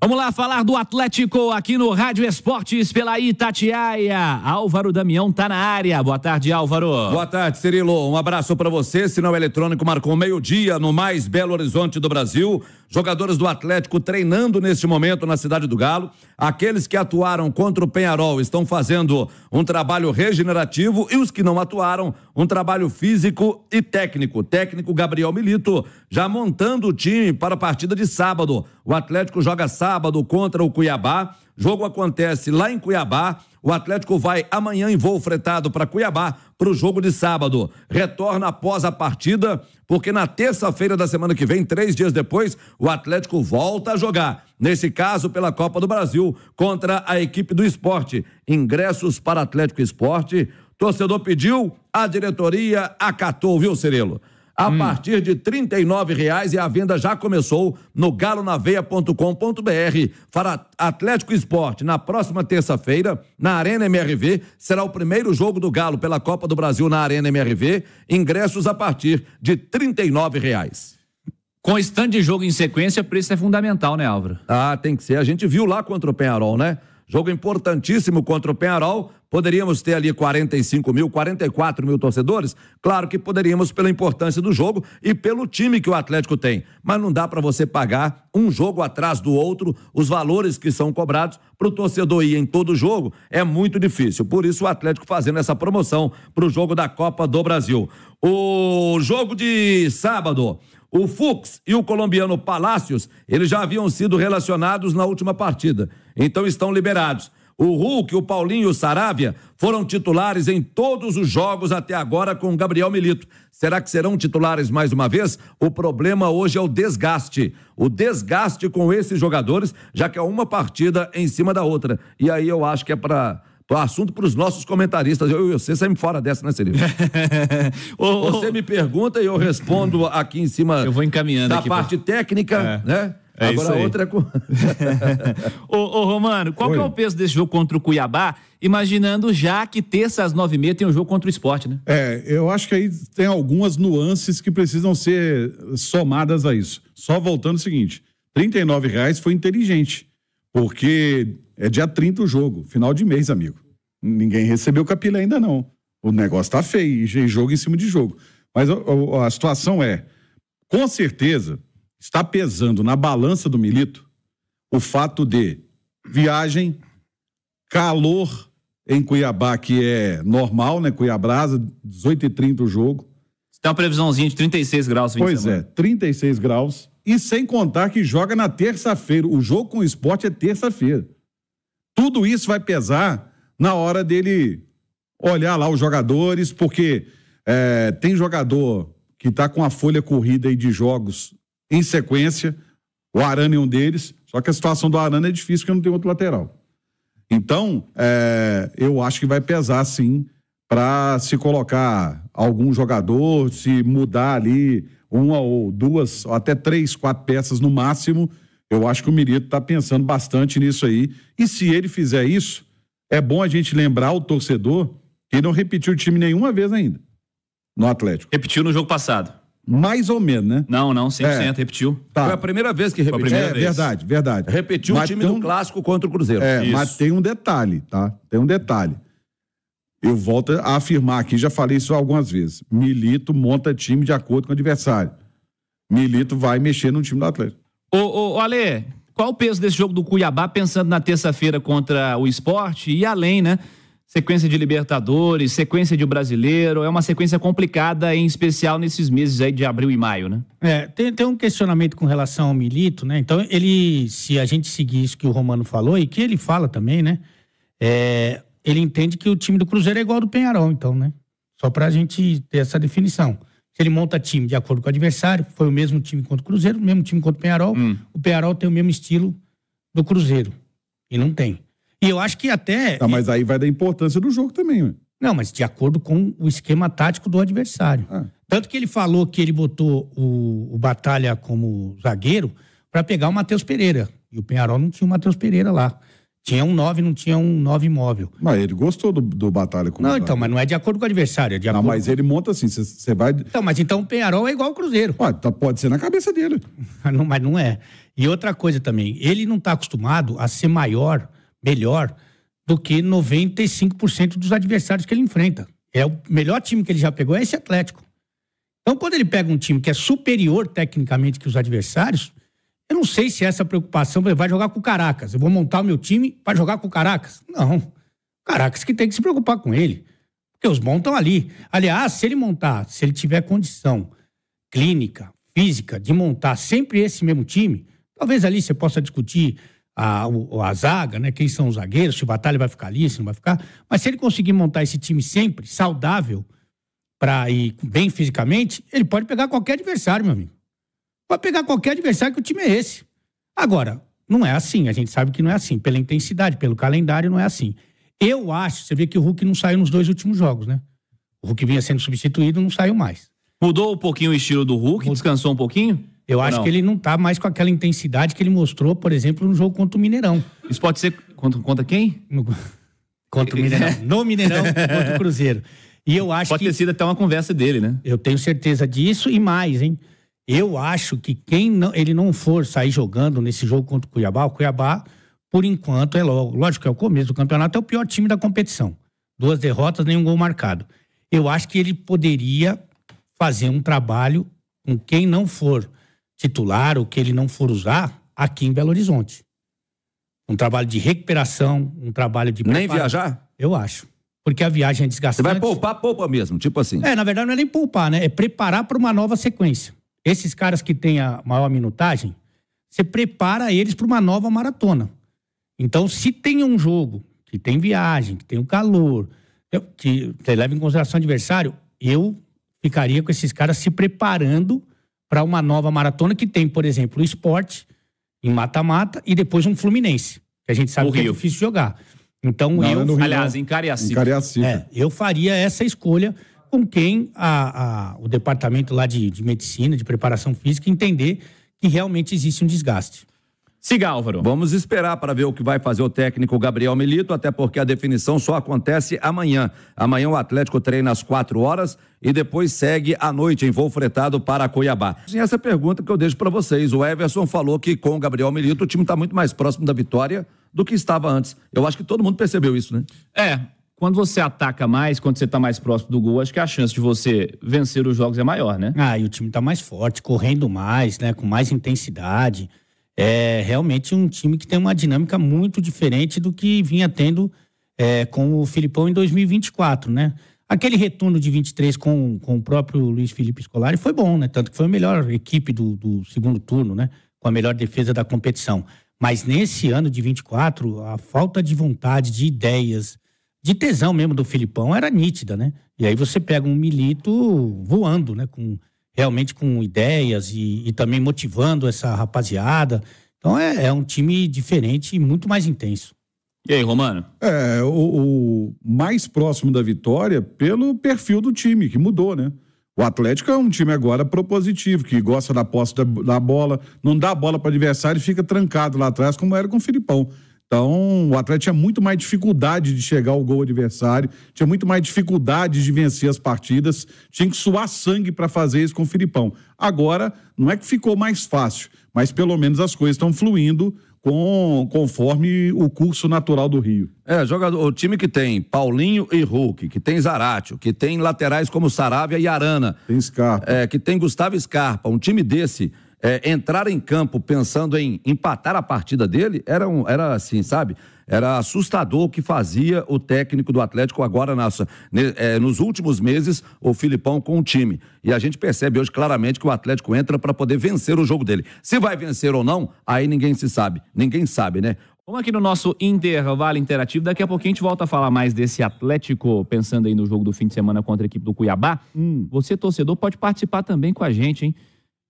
Vamos lá falar do Atlético aqui no Rádio Esportes pela Itatiaia. Álvaro Damião tá na área. Boa tarde, Álvaro. Boa tarde, Cirilo. Um abraço para você. Sinal eletrônico marcou meio-dia no mais Belo Horizonte do Brasil. Jogadores do Atlético treinando neste momento na Cidade do Galo. Aqueles que atuaram contra o Penharol estão fazendo um trabalho regenerativo e os que não atuaram, um trabalho físico e técnico. Técnico Gabriel Milito já montando o time para a partida de sábado. O Atlético joga sábado sábado contra o Cuiabá. Jogo acontece lá em Cuiabá. O Atlético vai amanhã em voo fretado para Cuiabá para o jogo de sábado. Retorna após a partida, porque na terça-feira da semana que vem, três dias depois, o Atlético volta a jogar. Nesse caso, pela Copa do Brasil, contra a equipe do esporte. Ingressos para Atlético Esporte. Torcedor pediu, a diretoria acatou, viu, Cirilo? a hum. partir de R$ reais e a venda já começou no galonaveia.com.br. Para Atlético Esporte, na próxima terça-feira, na Arena MRV, será o primeiro jogo do Galo pela Copa do Brasil na Arena MRV. Ingressos a partir de R$ reais. Com stand de jogo em sequência, preço é fundamental, né, Álvaro? Ah, tem que ser. A gente viu lá contra o Penharol, né? Jogo importantíssimo contra o Penharol. Poderíamos ter ali 45 mil, 44 mil torcedores? Claro que poderíamos, pela importância do jogo e pelo time que o Atlético tem. Mas não dá para você pagar um jogo atrás do outro, os valores que são cobrados para o torcedor ir em todo jogo é muito difícil. Por isso, o Atlético fazendo essa promoção para o jogo da Copa do Brasil. O jogo de sábado. O Fux e o colombiano Palacios, eles já haviam sido relacionados na última partida então estão liberados. O Hulk, o Paulinho e o Saravia foram titulares em todos os jogos até agora com o Gabriel Milito. Será que serão titulares mais uma vez? O problema hoje é o desgaste. O desgaste com esses jogadores, já que é uma partida em cima da outra. E aí eu acho que é para o assunto para os nossos comentaristas. Eu, e você saímos fora dessa, né, Cirilo? você me pergunta e eu respondo aqui em cima eu vou encaminhando da parte pra... técnica, é. né? É Agora outra é com. ô, ô, Romano, qual que é o peso desse jogo contra o Cuiabá? Imaginando já que terça às nove e meia tem um jogo contra o esporte, né? É, eu acho que aí tem algumas nuances que precisam ser somadas a isso. Só voltando o seguinte: R$ reais foi inteligente, porque é dia 30 o jogo, final de mês, amigo. Ninguém recebeu capilé ainda não. O negócio tá feio, e jogo em cima de jogo. Mas a, a, a situação é, com certeza, está pesando na balança do Milito o fato de viagem, calor em Cuiabá, que é normal, né? Cuiabrasa, 18h30 o jogo. Você tem uma previsãozinha de 36 graus. Pois é, 36 graus. E sem contar que joga na terça-feira. O jogo com o esporte é terça-feira. Tudo isso vai pesar na hora dele olhar lá os jogadores, porque é, tem jogador que está com a folha corrida aí de jogos em sequência. O Arana é um deles. Só que a situação do Arana é difícil porque não tem outro lateral. Então, é, eu acho que vai pesar sim para se colocar algum jogador, se mudar ali uma ou duas, ou até três, quatro peças no máximo. Eu acho que o Mirito está pensando bastante nisso aí. E se ele fizer isso, é bom a gente lembrar o torcedor que não repetiu o time nenhuma vez ainda no Atlético. Repetiu no jogo passado. Mais ou menos, né? Não, não, 100%, é. repetiu. Tá. Foi a primeira vez que repetiu. É, vez. verdade, verdade. Repetiu mas o time um... do clássico contra o Cruzeiro. É, isso. mas tem um detalhe, tá? Tem um detalhe. Eu volto a afirmar aqui, já falei isso algumas vezes. Milito monta time de acordo com o adversário. Milito vai mexer no time do Atlético. Ô, ô, Ale, qual o peso desse jogo do Cuiabá pensando na terça-feira contra o esporte e além, né? sequência de Libertadores, sequência de Brasileiro, é uma sequência complicada, em especial nesses meses aí de abril e maio, né? É, tem, tem um questionamento com relação ao Milito, né? Então, ele, se a gente seguir isso que o Romano falou e que ele fala também, né? É, ele entende que o time do Cruzeiro é igual ao do Penharol, então, né? Só pra gente ter essa definição. Ele monta time de acordo com o adversário, foi o mesmo time contra o Cruzeiro, o mesmo time contra o Penharol. Hum. O Penharol tem o mesmo estilo do Cruzeiro. E não tem. E eu acho que até. Tá, mas aí vai da importância do jogo também, né? Não, mas de acordo com o esquema tático do adversário. Ah. Tanto que ele falou que ele botou o, o Batalha como zagueiro para pegar o Matheus Pereira. E o Penharol não tinha o Matheus Pereira lá. Tinha um 9, não tinha um 9 móvel. Mas ele gostou do, do Batalha com Não, então, mas não é de acordo com o adversário. É de não, mas com... ele monta assim, você vai. Então, mas então o Penharol é igual o Cruzeiro. Ué, tá, pode ser na cabeça dele. não, mas não é. E outra coisa também, ele não está acostumado a ser maior melhor do que 95% dos adversários que ele enfrenta. É o melhor time que ele já pegou é esse Atlético. Então, quando ele pega um time que é superior tecnicamente que os adversários, eu não sei se é essa preocupação vai jogar com o Caracas. Eu vou montar o meu time para jogar com o Caracas. Não. Caracas que tem que se preocupar com ele. Porque os bons estão ali. Aliás, se ele montar, se ele tiver condição clínica, física, de montar sempre esse mesmo time, talvez ali você possa discutir a, a, zaga, né? Quem são os zagueiros, se o Batalha vai ficar ali, se não vai ficar. Mas se ele conseguir montar esse time sempre saudável para ir bem fisicamente, ele pode pegar qualquer adversário, meu amigo. Pode pegar qualquer adversário que o time é esse. Agora, não é assim, a gente sabe que não é assim, pela intensidade, pelo calendário, não é assim. Eu acho, você vê que o Hulk não saiu nos dois últimos jogos, né? O Hulk vinha sendo substituído, não saiu mais. Mudou um pouquinho o estilo do Hulk, descansou um pouquinho? Eu acho não. que ele não tá mais com aquela intensidade que ele mostrou, por exemplo, no jogo contra o Mineirão. Isso pode ser contra, contra quem? No, contra o Mineirão. No Mineirão, contra o Cruzeiro. E eu acho pode que, ter sido até uma conversa dele, né? Eu tenho certeza disso e mais, hein? Eu acho que quem não, ele não for sair jogando nesse jogo contra o Cuiabá, o Cuiabá, por enquanto, é logo, lógico que é o começo do campeonato, é o pior time da competição. Duas derrotas, nenhum gol marcado. Eu acho que ele poderia fazer um trabalho com quem não for titular ou que ele não for usar aqui em Belo Horizonte. Um trabalho de recuperação, um trabalho de. Preparo, nem viajar? Eu acho. Porque a viagem é desgastante. Você vai poupar, poupa mesmo, tipo assim. É, na verdade não é nem poupar, né? É preparar para uma nova sequência. Esses caras que têm a maior minutagem, você prepara eles para uma nova maratona. Então, se tem um jogo que tem viagem, que tem o calor, que leva em consideração o adversário, eu ficaria com esses caras se preparando para uma nova maratona que tem, por exemplo, o esporte em mata-mata e depois um Fluminense, que a gente sabe que é Rio. é difícil jogar. Então não, é eu, aliás, em Cariacica. Em Cariacica. É, eu faria essa escolha com quem a, a, o departamento lá de, de medicina, de preparação física, entender que realmente existe um desgaste. Siga, Álvaro. Vamos esperar para ver o que vai fazer o técnico Gabriel Milito, até porque a definição só acontece amanhã. Amanhã o Atlético treina às quatro horas e depois segue à noite em voo fretado para Cuiabá. E essa é pergunta que eu deixo para vocês. O Everson falou que com o Gabriel Milito o time está muito mais próximo da vitória do que estava antes. Eu acho que todo mundo percebeu isso, né? É. Quando você ataca mais, quando você está mais próximo do gol, acho que a chance de você vencer os jogos é maior, né? Ah, e o time está mais forte, correndo mais, né? Com mais intensidade é realmente um time que tem uma dinâmica muito diferente do que vinha tendo é, com o Filipão em 2024, né? Aquele retorno de 23 com, com o próprio Luiz Felipe Scolari foi bom, né? Tanto que foi a melhor equipe do, do segundo turno, né? Com a melhor defesa da competição. Mas nesse ano de 24, a falta de vontade, de ideias, de tesão mesmo do Filipão era nítida, né? E aí você pega um Milito voando, né? Com realmente com ideias e, e também motivando essa rapaziada. Então é, é, um time diferente e muito mais intenso. E aí, Romano? É, o, o, mais próximo da vitória pelo perfil do time, que mudou, né? O Atlético é um time agora propositivo, que gosta da posse da, da bola, não dá a bola para adversário e fica trancado lá atrás, como era com o Filipão. Então, o Atlético tinha muito mais dificuldade de chegar ao gol adversário, tinha muito mais dificuldade de vencer as partidas, tinha que suar sangue para fazer isso com o Filipão. Agora, não é que ficou mais fácil, mas pelo menos as coisas estão fluindo com, conforme o curso natural do Rio. É, jogador, o time que tem Paulinho e Hulk, que tem Zaratio, que tem laterais como Saravia e Arana. Tem Scarpa. É, que tem Gustavo Scarpa. Um time desse é, entrar em campo pensando em empatar a partida dele era, um, era assim, sabe? Era assustador o que fazia o técnico do Atlético agora nossa ne, é, nos últimos meses, o Filipão com o time. E a gente percebe hoje claramente que o Atlético entra para poder vencer o jogo dele. Se vai vencer ou não, aí ninguém se sabe. Ninguém sabe, né? Vamos aqui no nosso intervalo interativo. Daqui a pouquinho a gente volta a falar mais desse Atlético, pensando aí no jogo do fim de semana contra a equipe do Cuiabá. Hum. Você, torcedor, pode participar também com a gente, hein?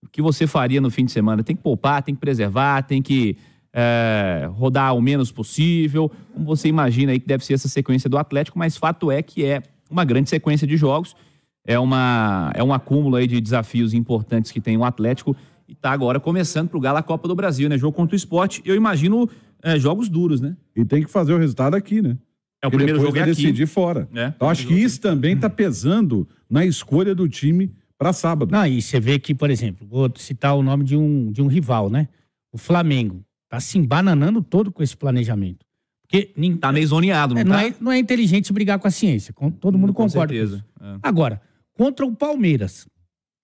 o que você faria no fim de semana. Tem que poupar, tem que preservar, tem que é, rodar o menos possível. Como você imagina aí que deve ser essa sequência do Atlético, mas fato é que é uma grande sequência de jogos. É, uma, é um acúmulo aí de desafios importantes que tem o Atlético e tá agora começando pro Galo a Copa do Brasil, né? Jogo contra o esporte, eu imagino é, jogos duros, né? E tem que fazer o resultado aqui, né? É o primeiro jogo é vai aqui. decidir fora. É, então acho que é isso também tá pesando na escolha do time para sábado. Não, e você vê que, por exemplo, vou citar o nome de um, de um rival, né? O Flamengo. Tá se embananando todo com esse planejamento. Porque ninguém, tá meio zoneado, não é, tá? Não é, não é inteligente brigar com a ciência. todo mundo hum, com concorda. Certeza. Com é. Agora, contra o Palmeiras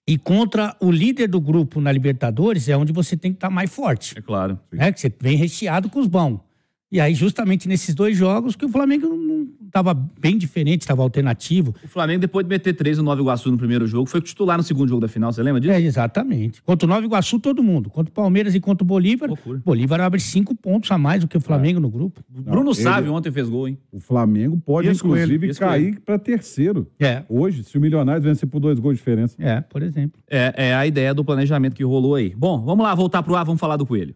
e contra o líder do grupo na Libertadores, é onde você tem que estar tá mais forte. É claro. Sim. Né? Que você vem recheado com os bons. E aí, justamente nesses dois jogos, que o Flamengo não estava bem diferente, estava alternativo. O Flamengo, depois de meter três no Nova Iguaçu no primeiro jogo, foi titular no segundo jogo da final, você lembra disso? É, exatamente. Contra o Nova Iguaçu, todo mundo. Contra o Palmeiras e contra o Bolívar. Loucura. Bolívar abre cinco pontos a mais do que o Flamengo é. no grupo. Não, Bruno ele... Sávio ontem fez gol, hein? O Flamengo pode, Isso inclusive, cair para terceiro. É. Hoje, se o Milionários vencer por dois gols de diferença. É, por exemplo. É, é a ideia do planejamento que rolou aí. Bom, vamos lá voltar pro ar, vamos falar do Coelho.